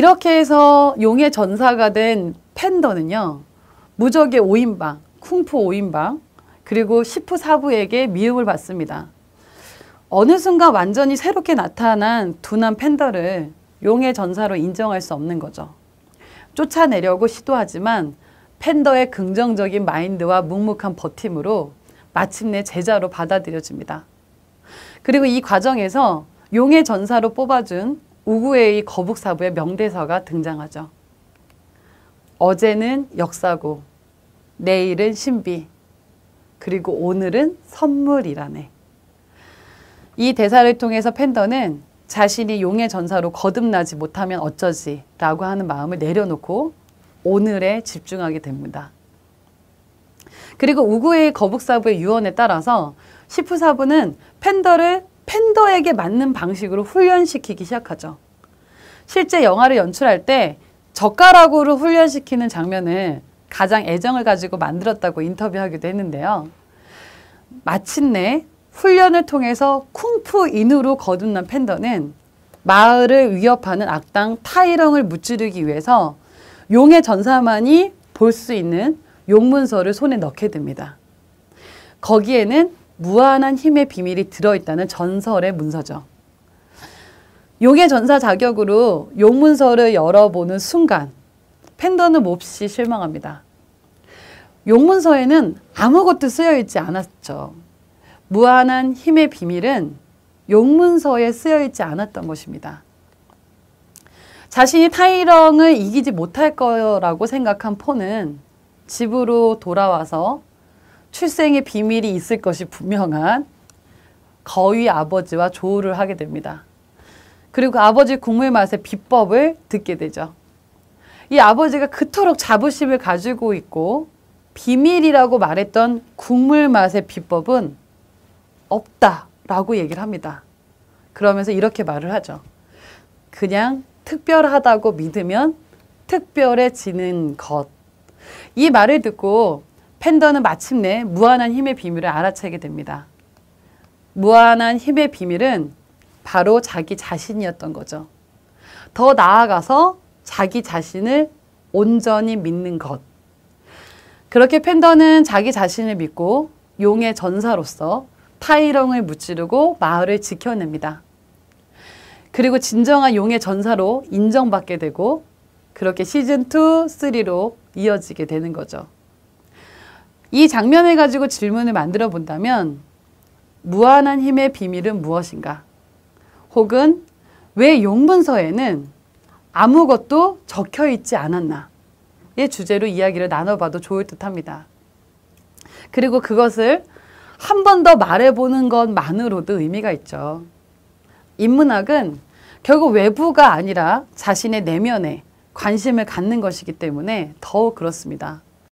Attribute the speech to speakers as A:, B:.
A: 이렇게 해서 용의 전사가 된 팬더는요. 무적의 5인방, 쿵푸 5인방, 그리고 시프 사부에게 미움을 받습니다. 어느 순간 완전히 새롭게 나타난 둔한 팬더를 용의 전사로 인정할 수 없는 거죠. 쫓아내려고 시도하지만 팬더의 긍정적인 마인드와 묵묵한 버팀으로 마침내 제자로 받아들여집니다. 그리고 이 과정에서 용의 전사로 뽑아준 우구의 이 거북사부의 명대사가 등장하죠. 어제는 역사고, 내일은 신비, 그리고 오늘은 선물이라네. 이 대사를 통해서 팬더는 자신이 용의 전사로 거듭나지 못하면 어쩌지 라고 하는 마음을 내려놓고 오늘에 집중하게 됩니다. 그리고 우구의 거북사부의 유언에 따라서 시프사부는 팬더를 팬더에게 맞는 방식으로 훈련시키기 시작하죠. 실제 영화를 연출할 때 젓가락으로 훈련시키는 장면을 가장 애정을 가지고 만들었다고 인터뷰하기도 했는데요. 마침내 훈련을 통해서 쿵푸 인으로 거듭난 팬더는 마을을 위협하는 악당 타이렁을 무찌르기 위해서 용의 전사만이 볼 수 있는 용문서를 손에 넣게 됩니다. 거기에는 무한한 힘의 비밀이 들어있다는 전설의 문서죠. 용의 전사 자격으로 용문서를 열어보는 순간 팬더는 몹시 실망합니다. 용문서에는 아무것도 쓰여 있지 않았죠. 무한한 힘의 비밀은 용문서에 쓰여 있지 않았던 것입니다. 자신이 타이렁을 이기지 못할 거라고 생각한 폰은 집으로 돌아와서 출생의 비밀이 있을 것이 분명한 거위 아버지와 조우를 하게 됩니다. 그리고 그 아버지 국물 맛의 비법을 듣게 되죠. 이 아버지가 그토록 자부심을 가지고 있고 비밀이라고 말했던 국물 맛의 비법은 없다라고 얘기를 합니다. 그러면서 이렇게 말을 하죠. 그냥 특별하다고 믿으면 특별해지는 것. 이 말을 듣고 팬더는 마침내 무한한 힘의 비밀을 알아채게 됩니다. 무한한 힘의 비밀은 바로 자기 자신이었던 거죠. 더 나아가서 자기 자신을 온전히 믿는 것. 그렇게 팬더는 자기 자신을 믿고 용의 전사로서 타이렁을 무찌르고 마을을 지켜냅니다. 그리고 진정한 용의 전사로 인정받게 되고 그렇게 시즌2, 3로 이어지게 되는 거죠. 이 장면을 가지고 질문을 만들어 본다면 무한한 힘의 비밀은 무엇인가? 혹은 왜 용문서에는 아무것도 적혀 있지 않았나의 주제로 이야기를 나눠봐도 좋을 듯 합니다. 그리고 그것을 한 번 더 말해보는 것만으로도 의미가 있죠. 인문학은 결국 외부가 아니라 자신의 내면에 관심을 갖는 것이기 때문에 더욱 그렇습니다.